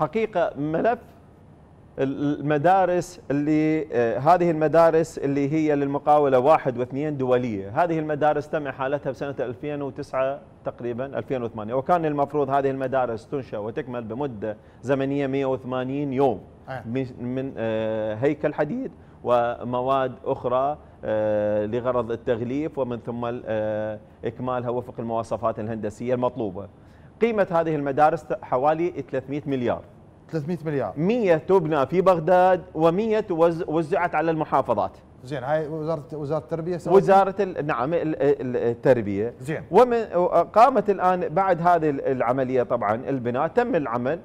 حقيقه ملف المدارس اللي آه، هذه المدارس اللي هي للمقاوله واحد واثنين دوليه، هذه المدارس تم احالتها بسنه 2009 تقريبا 2008 وكان المفروض هذه المدارس تنشا وتكمل بمده زمنيه 180 يوم آه. من آه، هيكل حديد ومواد اخرى لغرض التغليف ومن ثم اكمالها وفق المواصفات الهندسيه المطلوبه. قيمة هذه المدارس حوالي 300 مليار 300 مليار 100 تبنى في بغداد و100 وزعت على المحافظات زين هاي وزاره وزاره التربيه سواء وزاره نعم التربيه زين ومن قامت الان بعد هذه العمليه طبعا البناء تم العمل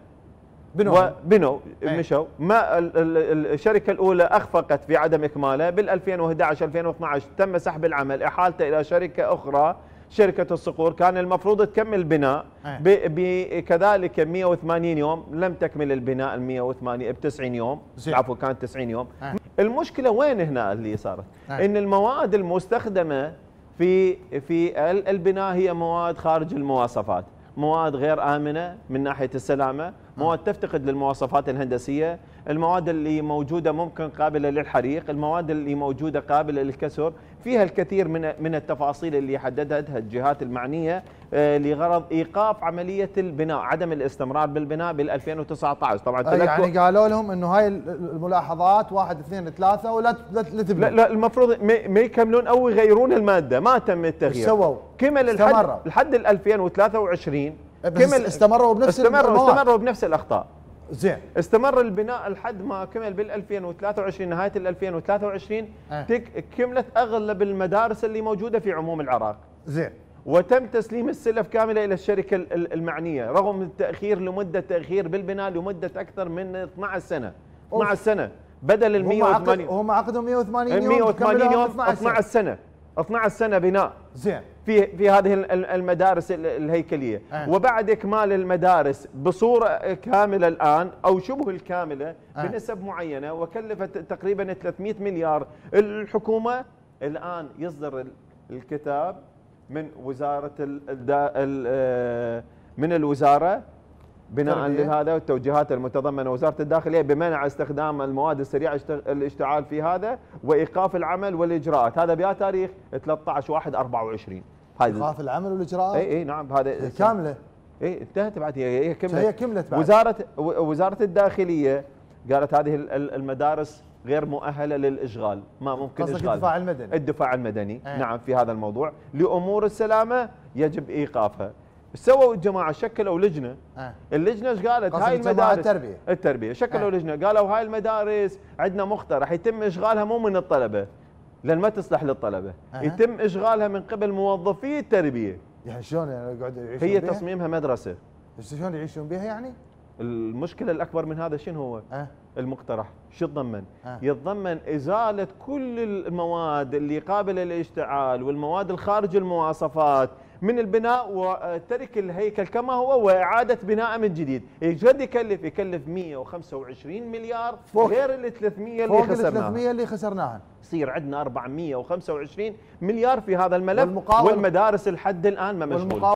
بنوا بنوا إيه. مشوا ما الشركه الاولى اخفقت في عدم اكماله بال 2011 2012 تم سحب العمل احالته الى شركه اخرى شركه الصقور كان المفروض تكمل بناء إيه. كذلك 180 يوم لم تكمل البناء ال 180 ب 90 يوم عفوا كانت 90 يوم إيه. المشكله وين هنا اللي صارت إيه. ان المواد المستخدمه في في البناء هي مواد خارج المواصفات مواد غير امنه من ناحيه السلامه مواد تفتقد للمواصفات الهندسيه المواد اللي موجوده ممكن قابله للحريق المواد اللي موجوده قابله للكسر فيها الكثير من من التفاصيل اللي حددتها الجهات المعنيه آه، لغرض ايقاف عمليه البناء عدم الاستمرار بالبناء بال 2019 طبعا آه، يعني قالوا لهم انه هاي الملاحظات واحد اثنين ثلاثه ولا لا تبنى لا, المفروض ما يكملون او يغيرون الماده ما تم التغيير سووا كمل الحد لحد 2023 كمل استمروا بنفس استمروا استمروا بنفس الاخطاء زين استمر البناء لحد ما كمل بال 2023 نهايه ال 2023 أه. كملت اغلب المدارس اللي موجوده في عموم العراق زين وتم تسليم السلف كامله الى الشركه المعنيه رغم التاخير لمده تاخير بالبناء لمده اكثر من 12 سنه 12 سنه بدل ال 180 هم عقدهم 180 يوم 180 يوم 12 سنه, 12 سنة. 12 سنه بناء زين في في هذه المدارس الهيكليه أه. وبعد اكمال المدارس بصوره كامله الان او شبه الكامله أه. بنسب معينه وكلفت تقريبا 300 مليار الحكومه الان يصدر الكتاب من وزاره آه، من الوزاره بناء لهذا والتوجيهات المتضمنه وزاره الداخليه بمنع استخدام المواد السريعه الاشتعال في هذا وايقاف العمل والاجراءات هذا بها تاريخ 13 1 24 هذا ايقاف العمل والاجراءات اي اي نعم هذا كامله اي انتهت بعد هي كملت هي كملت بعد وزاره وزاره الداخليه قالت هذه المدارس غير مؤهله للاشغال ما ممكن اشغال الدفاع المدني الدفاع المدني أيه. نعم في هذا الموضوع لامور السلامه يجب ايقافها سووا الجماعه شكلوا لجنه آه. اللجنه ايش قالت هاي المدارس التربيه التربيه شكلوا آه. لجنه قالوا هاي المدارس عندنا مخطر راح يتم اشغالها مو من الطلبه لان ما تصلح للطلبه آه. يتم اشغالها من قبل موظفي التربيه يعني شلون يعني يقعد يعيشون هي بيها؟ تصميمها مدرسه شلون يعيشون بها يعني المشكله الاكبر من هذا شنو هو آه. المقترح شو يتضمن آه. يتضمن ازاله كل المواد اللي قابله للاشتعال والمواد الخارج المواصفات من البناء وترك الهيكل كما هو واعاده بنائه من جديد، ايش قد يكلف؟ يكلف 125 مليار فوق غير ال 300 اللي خسرناها فوق ال 300 اللي خسرناها يصير عندنا 425 مليار في هذا الملف والمقاول والمدارس لحد الان ما مشغول